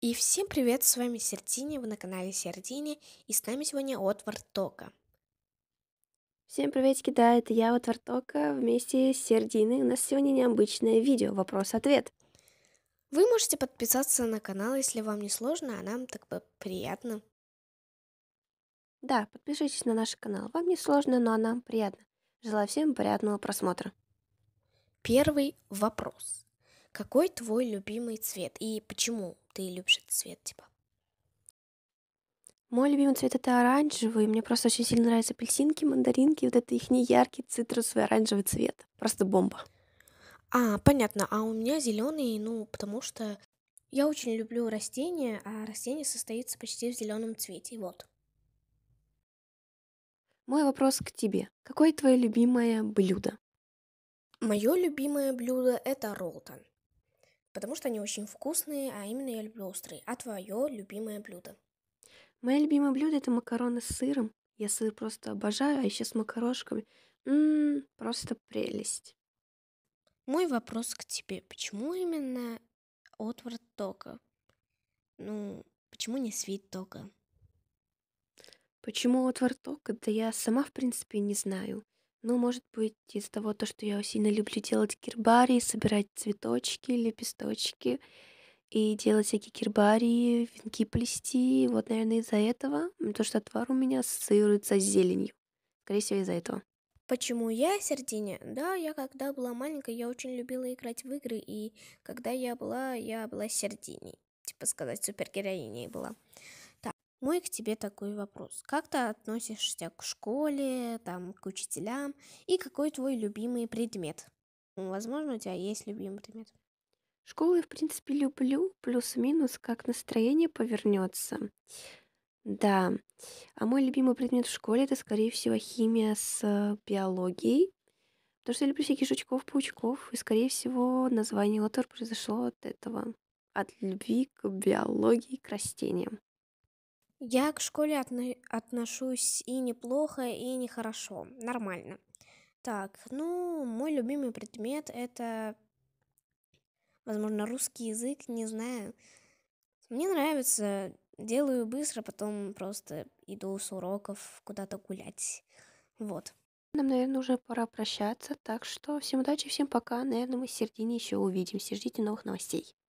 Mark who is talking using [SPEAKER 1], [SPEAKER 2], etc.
[SPEAKER 1] И всем привет, с вами Сердини, вы на канале Сердини, и с нами сегодня от Вартока.
[SPEAKER 2] Всем приветики, да, это я от Вартока вместе с Сердиной. У нас сегодня необычное видео,
[SPEAKER 1] вопрос-ответ. Вы можете подписаться на канал, если вам не сложно, а нам так бы приятно. Да, подпишитесь на наш канал. Вам не сложно, но а нам приятно. Желаю всем приятного просмотра. Первый вопрос. Какой твой любимый цвет и почему ты любишь этот цвет, типа?
[SPEAKER 2] Мой любимый цвет это оранжевый. Мне просто очень сильно нравятся апельсинки, мандаринки. Вот это их неяркий цитрусовый оранжевый цвет. Просто бомба.
[SPEAKER 1] А, понятно. А у меня зеленый, ну, потому что я очень люблю растения, а растение состоится почти в зеленом цвете. Вот. Мой вопрос к тебе. Какое твое любимое блюдо? Мое любимое блюдо это ролтон. Потому что они очень вкусные, а именно я люблю острые. А твое любимое блюдо?
[SPEAKER 2] Мое любимое блюдо это макароны с сыром. Я сыр просто обожаю, а еще с
[SPEAKER 1] макарошками. Ммм, просто прелесть. Мой вопрос к тебе. Почему именно отвард тока? Ну, почему не свит тока? Почему от Вартока? Да я сама, в принципе,
[SPEAKER 2] не знаю. Ну, может быть, из-за того, то, что я сильно люблю делать гербарии, собирать цветочки, лепесточки и делать всякие гербарии, венки плести. Вот, наверное, из-за этого. То, что отвар у меня ассоциируется с зеленью. Скорее всего,
[SPEAKER 1] из-за этого. Почему я сердиня? Да, я когда была маленькая, я очень любила играть в игры, и когда я была, я была сердиней. Типа сказать, супергероиней была. Мой ну к тебе такой вопрос. Как ты относишься к школе, там, к учителям? И какой твой любимый предмет? Ну, возможно, у тебя есть любимый предмет.
[SPEAKER 2] Школу я, в принципе, люблю, плюс-минус, как настроение повернется. Да. А мой любимый предмет в школе это, скорее всего, химия с биологией. Потому что я люблю всяких жучков, паучков, и, скорее всего, название лотор произошло от этого. От любви к биологии, к растениям.
[SPEAKER 1] Я к школе отно- отношусь и неплохо, и нехорошо. Нормально. Так, ну, мой любимый предмет это, возможно, русский язык, не знаю. Мне нравится, делаю быстро, потом просто иду с уроков куда-то гулять. Вот.
[SPEAKER 2] Нам, наверное, уже пора прощаться, так что всем удачи, всем пока. Наверное, мы с Сердине еще увидимся. Ждите новых новостей.